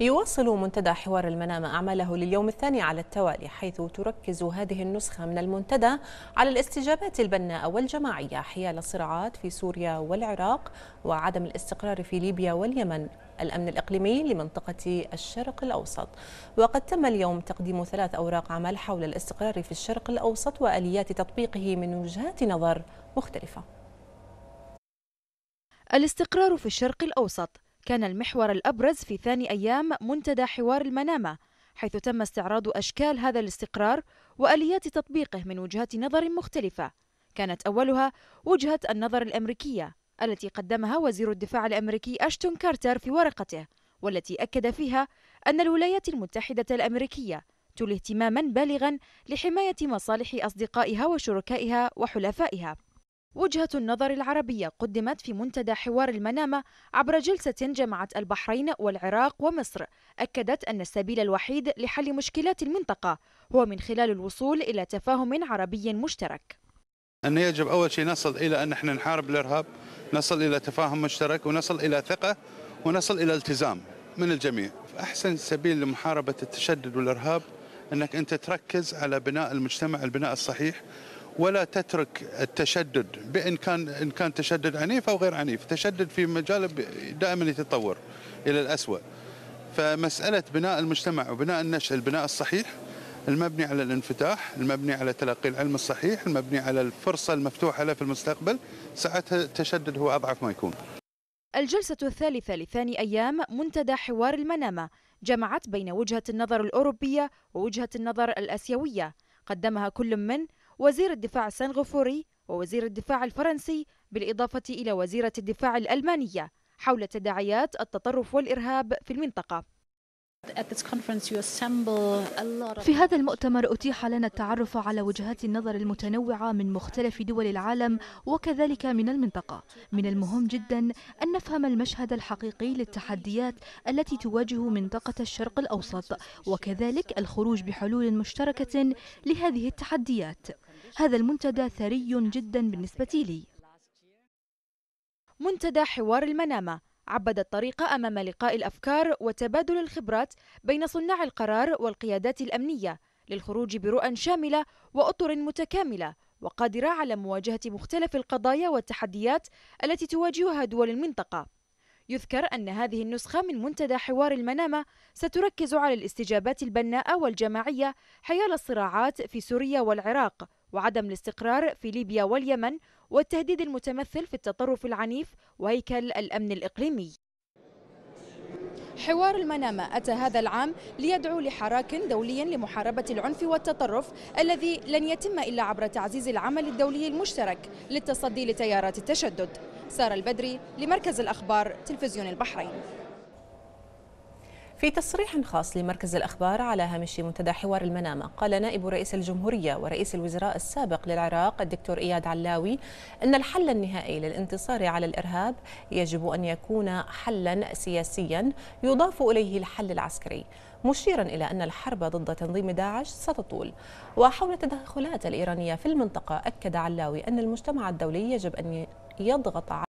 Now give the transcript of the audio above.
يواصل منتدى حوار المنام أعماله لليوم الثاني على التوالي حيث تركز هذه النسخة من المنتدى على الاستجابات البناءة والجماعية حيال الصراعات في سوريا والعراق وعدم الاستقرار في ليبيا واليمن الأمن الإقليمي لمنطقة الشرق الأوسط وقد تم اليوم تقديم ثلاث أوراق عمل حول الاستقرار في الشرق الأوسط وآليات تطبيقه من وجهات نظر مختلفة الاستقرار في الشرق الأوسط كان المحور الأبرز في ثاني أيام منتدى حوار المنامة حيث تم استعراض أشكال هذا الاستقرار وآليات تطبيقه من وجهات نظر مختلفة كانت أولها وجهة النظر الأمريكية التي قدمها وزير الدفاع الأمريكي أشتون كارتر في ورقته والتي أكد فيها أن الولايات المتحدة الأمريكية تولي اهتماما بالغا لحماية مصالح أصدقائها وشركائها وحلفائها وجهة النظر العربية قدمت في منتدى حوار المنامة عبر جلسة جمعت البحرين والعراق ومصر أكدت أن السبيل الوحيد لحل مشكلات المنطقة هو من خلال الوصول إلى تفاهم عربي مشترك أن يجب أول شيء نصل إلى أن احنا نحارب الإرهاب نصل إلى تفاهم مشترك ونصل إلى ثقة ونصل إلى التزام من الجميع أحسن سبيل لمحاربة التشدد والإرهاب أنك أنت تركز على بناء المجتمع البناء الصحيح ولا تترك التشدد بان كان ان كان تشدد عنيف او غير عنيف، تشدد في مجال دائما يتطور الى الاسوء. فمساله بناء المجتمع وبناء النشء، البناء الصحيح المبني على الانفتاح، المبني على تلقي العلم الصحيح، المبني على الفرصه المفتوحه له في المستقبل، ساعتها التشدد هو اضعف ما يكون. الجلسة الثالثة لثاني أيام منتدى حوار المنامة جمعت بين وجهة النظر الأوروبية ووجهة النظر الآسيوية قدمها كل من وزير الدفاع السنغافوري ووزير الدفاع الفرنسي بالإضافة إلى وزيرة الدفاع الألمانية حول تداعيات التطرف والإرهاب في المنطقة في هذا المؤتمر أتيح لنا التعرف على وجهات النظر المتنوعة من مختلف دول العالم وكذلك من المنطقة من المهم جدا أن نفهم المشهد الحقيقي للتحديات التي تواجه منطقة الشرق الأوسط وكذلك الخروج بحلول مشتركة لهذه التحديات هذا المنتدى ثري جدا بالنسبة لي منتدى حوار المنامة عبد الطريق أمام لقاء الأفكار وتبادل الخبرات بين صناع القرار والقيادات الأمنية للخروج برؤى شاملة وأطر متكاملة وقادرة على مواجهة مختلف القضايا والتحديات التي تواجهها دول المنطقة يذكر أن هذه النسخة من منتدى حوار المنامة ستركز على الاستجابات البناءة والجماعية حيال الصراعات في سوريا والعراق وعدم الاستقرار في ليبيا واليمن والتهديد المتمثل في التطرف العنيف وهيكل الأمن الإقليمي حوار المنامة أتى هذا العام ليدعو لحراك دولي لمحاربة العنف والتطرف الذي لن يتم إلا عبر تعزيز العمل الدولي المشترك للتصدي لتيارات التشدد سارة البدري لمركز الأخبار تلفزيون البحرين في تصريح خاص لمركز الأخبار على هامش منتدى حوار المنامة قال نائب رئيس الجمهورية ورئيس الوزراء السابق للعراق الدكتور إياد علاوي أن الحل النهائي للانتصار على الإرهاب يجب أن يكون حلا سياسيا يضاف إليه الحل العسكري مشيرا إلى أن الحرب ضد تنظيم داعش ستطول وحول التدخلات الإيرانية في المنطقة أكد علاوي أن المجتمع الدولي يجب أن يضغط